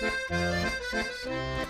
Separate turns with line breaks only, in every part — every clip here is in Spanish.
Thank you.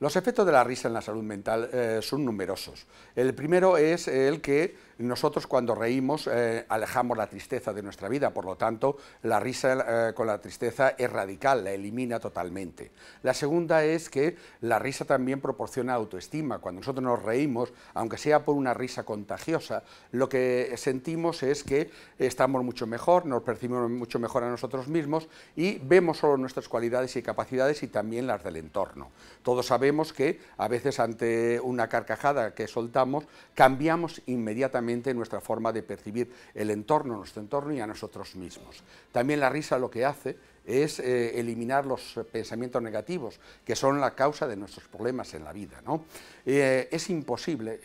Los efectos de la risa en la salud mental eh, son numerosos. El primero es el que nosotros cuando reímos eh, alejamos la tristeza de nuestra vida, por lo tanto la risa eh, con la tristeza es radical, la elimina totalmente. La segunda es que la risa también proporciona autoestima. Cuando nosotros nos reímos, aunque sea por una risa contagiosa, lo que sentimos es que estamos mucho mejor, nos percibimos mucho mejor a nosotros mismos y vemos solo nuestras cualidades y capacidades y también las del entorno. Todos sabemos Vemos que a veces ante una carcajada que soltamos cambiamos inmediatamente nuestra forma de percibir el entorno, nuestro entorno y a nosotros mismos. También la risa lo que hace es eh, eliminar los eh, pensamientos negativos, que son la causa de nuestros problemas en la vida. ¿no? Eh, es imposible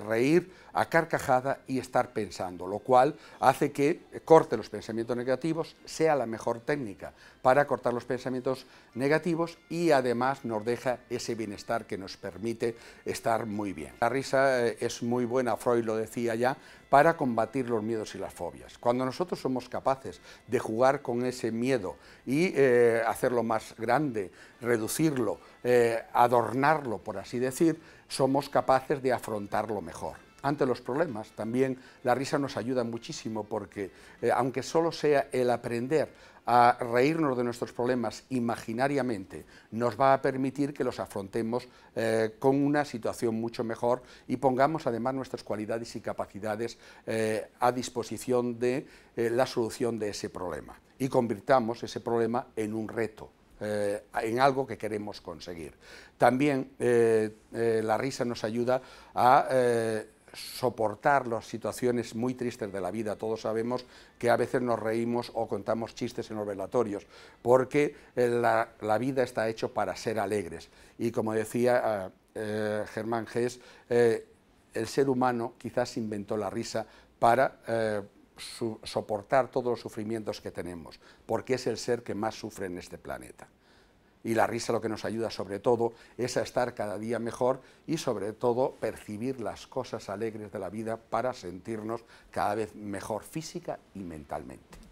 reír a carcajada y estar pensando, lo cual hace que corte los pensamientos negativos, sea la mejor técnica para cortar los pensamientos negativos y además nos deja ese bienestar que nos permite estar muy bien. La risa es muy buena, Freud lo decía ya, para combatir los miedos y las fobias. Cuando nosotros somos capaces de jugar con ese miedo y eh, hacerlo más grande, reducirlo, eh, adornarlo, por así decir, somos capaces de afrontarlo mejor ante los problemas. También la risa nos ayuda muchísimo porque, eh, aunque solo sea el aprender a reírnos de nuestros problemas imaginariamente, nos va a permitir que los afrontemos eh, con una situación mucho mejor y pongamos además nuestras cualidades y capacidades eh, a disposición de la solución de ese problema y convirtamos ese problema en un reto. en algo que queremos conseguir. También la risa nos ayuda a soportar las situaciones muy tristes de la vida. Todos sabemos que a veces nos reímos o contamos chistes en los velatorios, porque eh, la, vida está hecha para ser alegres. Y como decía eh, eh, Germán Gess, el ser humano quizás inventó la risa para soportar todos los sufrimientos que tenemos, porque es el ser que más sufre en este planeta. Y la risa lo que nos ayuda sobre todo es a estar cada día mejor y sobre todo percibir las cosas alegres de la vida para sentirnos cada vez mejor física y mentalmente.